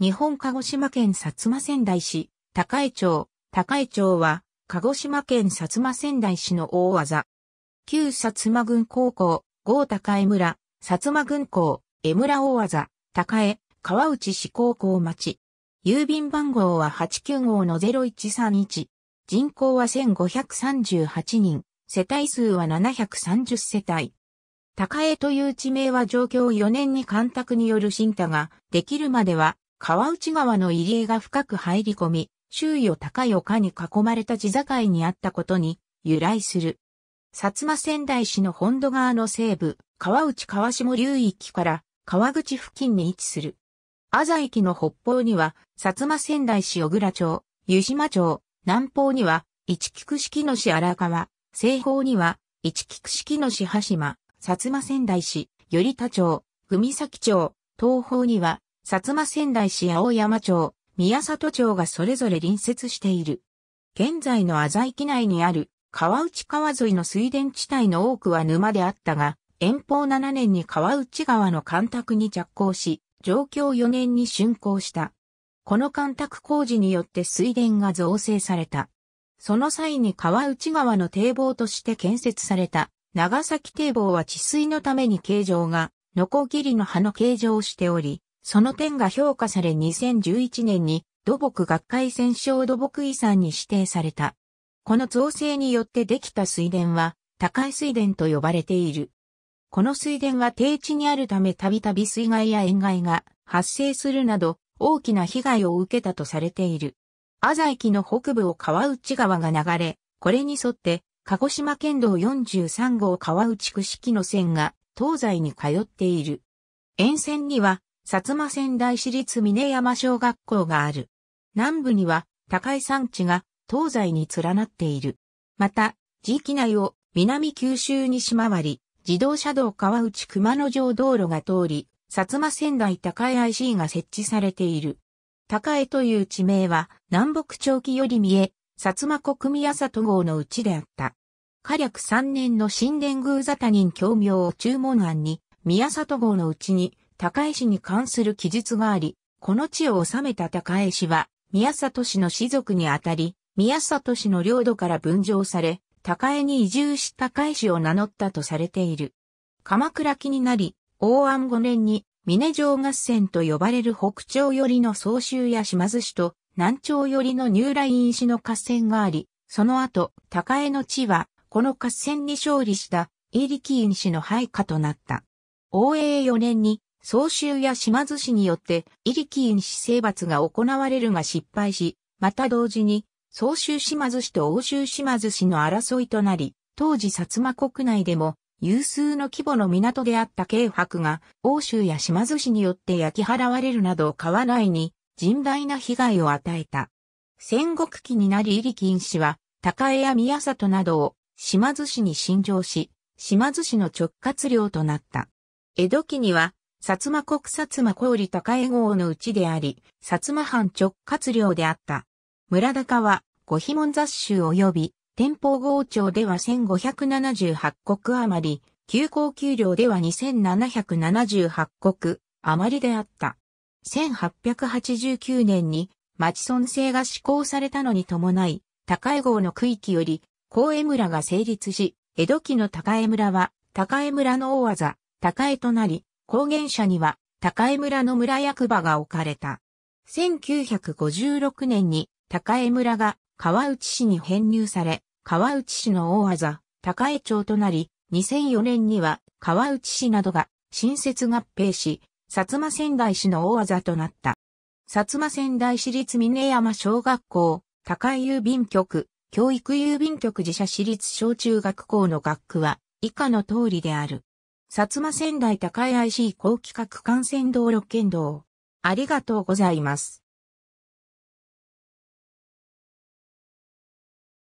日本鹿児島県薩摩仙台市、高江町、高江町は、鹿児島県薩摩仙台市の大技。旧薩摩軍高校、郷高江村、薩摩軍校、江村大技、高江、川内市高校町。郵便番号は89号の0131。人口は1538人、世帯数は730世帯。高江という地名は状況4年に干拓による新化ができるまでは川内川の入り江が深く入り込み、周囲を高い丘に囲まれた地境にあったことに由来する。薩摩仙台市の本土側の西部、川内川下流域から川口付近に位置する。阿佐駅の北方には、薩摩仙台市小倉町、湯島町、南方には、市菊式の市荒川、西方には、市菊式の市羽島、薩摩仙台市、寄田町、文崎町、東方には、薩摩仙台市青山町、宮里町がそれぞれ隣接している。現在の浅井機内にある川内川沿いの水田地帯の多くは沼であったが、遠方7年に川内川の干拓に着工し、上京4年に竣工した。この干拓工事によって水田が造成された。その際に川内川の堤防として建設された長崎堤防は治水のために形状が、ノコギリの葉の形状をしており、その点が評価され2011年に土木学会戦勝土木遺産に指定された。この造成によってできた水田は、高い水田と呼ばれている。この水田は低地にあるためたびたび水害や塩害が発生するなど大きな被害を受けたとされている。アザイキの北部を川内川が流れ、これに沿って鹿児島県道43号川内区式の線が東西に通っている。沿線には薩摩仙台市立峰山小学校がある。南部には高い山地が東西に連なっている。また、地域内を南九州にしまわり、自動車道川内熊野城道路が通り、薩摩仙台高江 IC が設置されている。高江という地名は南北長期より見え、薩摩国宮里号のうちであった。火略3年の新田宮座他人教名を注文案に、宮里号のうちに、高江氏に関する記述があり、この地を治めた高江氏は、宮里氏の氏族にあたり、宮里氏の領土から分譲され、高江に移住し高江氏を名乗ったとされている。鎌倉期になり、大安5年に、峰城合戦と呼ばれる北朝寄りの総州や島津氏と、南朝寄りの入来院氏の合戦があり、その後、高江の地は、この合戦に勝利した、イ力リキ院氏の配下となった。応永4年に、総集や島津市によって、イリキーン氏征伐が行われるが失敗し、また同時に、総州島津市と欧州島津市の争いとなり、当時薩摩国内でも、有数の規模の港であった京白が、欧州や島津市によって焼き払われるなど川内に、甚大な被害を与えた。戦国期になりイリキン氏は、高江や宮里などを島津市に侵上し、島津市の直轄領となった。江戸期には、薩摩国薩摩売高江郷のうちであり、薩摩藩直轄領であった。村高は、五妃門雑種及び、天保郷町では1578国余り、旧高給料では2778国余りであった。1889年に町村制が施行されたのに伴い、高江郷の区域より、高江村が成立し、江戸期の高江村は、高江村の大技、高江となり、高原社には高江村の村役場が置かれた。1956年に高江村が川内市に編入され、川内市の大技、高江町となり、2004年には川内市などが新設合併し、薩摩仙台市の大技となった。薩摩仙台市立峰山小学校、高江郵便局、教育郵便局自社市立小中学校の学区は以下の通りである。薩摩仙台高い IC 高規格幹線道路県道。ありがとうございます。